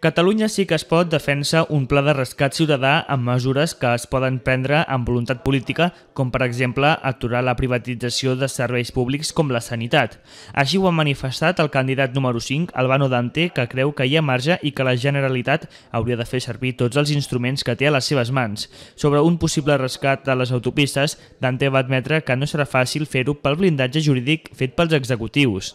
Catalunya sí que es pot defensa un pla de rescat ciutadà amb mesures que es poden prendre amb voluntat política, com per exemple aturar la privatització de serveis públics com la sanitat. Així ho ha manifestat el candidat número 5, Albano Dante, que creu que hi ha marge i que la Generalitat hauria de fer servir tots els instruments que té a les seves mans. Sobre un possible rescat de les autopistes, Dante va admetre que no serà fàcil fer-ho pel blindatge jurídic fet pels executius.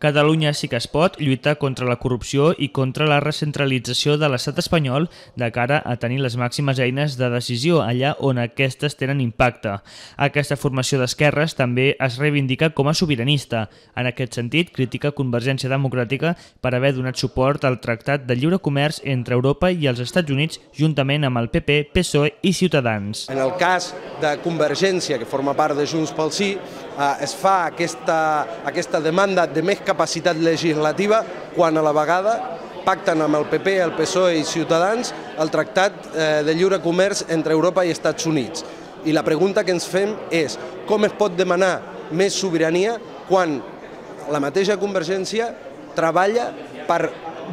Catalunya sí que es pot lluita contra la corrupció i contra la recentralització de l'estat espanyol de cara a tenir les màximes eines de decisió allà on aquestes tenen impacte. Aquesta formació d'esquerres també es reivindica com a sobiranista. En aquest sentit, critica Convergència Democràtica per haver donat suport al Tractat de Lliure Comerç entre Europa i els Estats Units juntament amb el PP, PSOE i Ciutadans. En el cas de Convergència, que forma part de Junts pel Sí, Eh, es fa aquesta, aquesta demanda de més capacitat legislativa quan a la vegada pacten amb el PP, el PSOE i Ciutadans el tractat eh, de lliure comerç entre Europa i Estats Units. I la pregunta que ens fem és com es pot demanar més sobirania quan la mateixa Convergència treballa per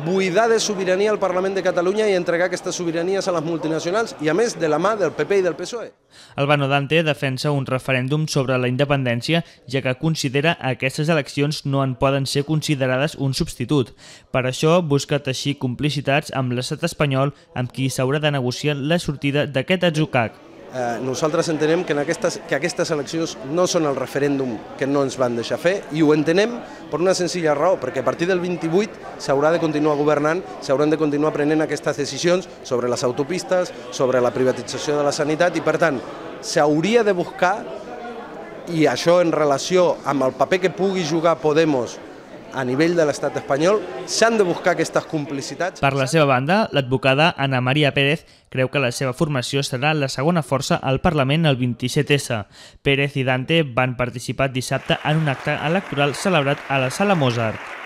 buidar de sobirania al Parlament de Catalunya i entregar aquestes sobiranies a les multinacionals i, a més, de la mà del PP i del PSOE. Albano Dante defensa un referèndum sobre la independència, ja que considera que aquestes eleccions no en poden ser considerades un substitut. Per això busca teixir complicitats amb l'estat espanyol amb qui s'haurà de negociar la sortida d'aquest atzucac. Eh, nosaltres entenem que, en aquestes, que aquestes eleccions no són el referèndum que no ens van deixar fer i ho entenem per una senzilla raó, perquè a partir del 28 s'haurà de continuar governant, s'hauran de continuar prenent aquestes decisions sobre les autopistes, sobre la privatització de la sanitat i per tant s'hauria de buscar i això en relació amb el paper que pugui jugar Podemos a nivell de l'estat espanyol s'han de buscar aquestes complicitats. Per la seva banda, l'advocada Ana Maria Pérez creu que la seva formació serà la segona força al Parlament el 27S. Pérez i Dante van participar dissabte en un acte electoral celebrat a la Sala Mozart.